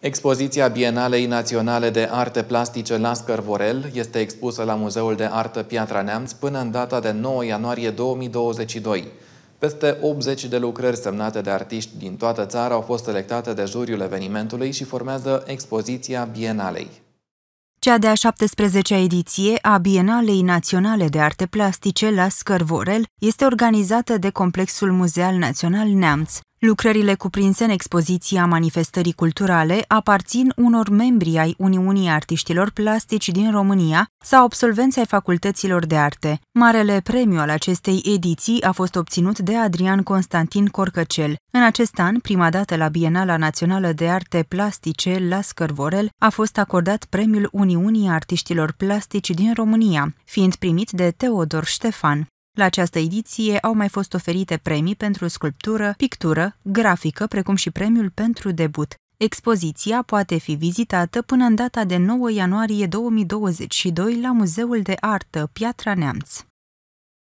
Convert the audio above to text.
Expoziția Bienalei Naționale de Arte Plastice Lascăr Vorel este expusă la Muzeul de Artă Piatra Neamț până în data de 9 ianuarie 2022. Peste 80 de lucrări semnate de artiști din toată țara au fost selectate de juriul evenimentului și formează expoziția Bienalei. Cea de-a 17-a ediție a Bienalei Naționale de Arte Plastice la Scărvorel este organizată de Complexul Muzeal Național Neamț. Lucrările cuprinse în expoziția manifestării culturale aparțin unor membri ai Uniunii Artiștilor Plastici din România sau absolvenți ai facultăților de arte. Marele premiu al acestei ediții a fost obținut de Adrian Constantin Corcăcel. În acest an, prima dată la Bienala Națională de Arte Plastice la Scărvorel, a fost acordat premiul Uniunii Artiștilor Plastici din România, fiind primit de Teodor Ștefan. La această ediție au mai fost oferite premii pentru sculptură, pictură, grafică, precum și premiul pentru debut. Expoziția poate fi vizitată până în data de 9 ianuarie 2022 la Muzeul de Artă Piatra Neamț.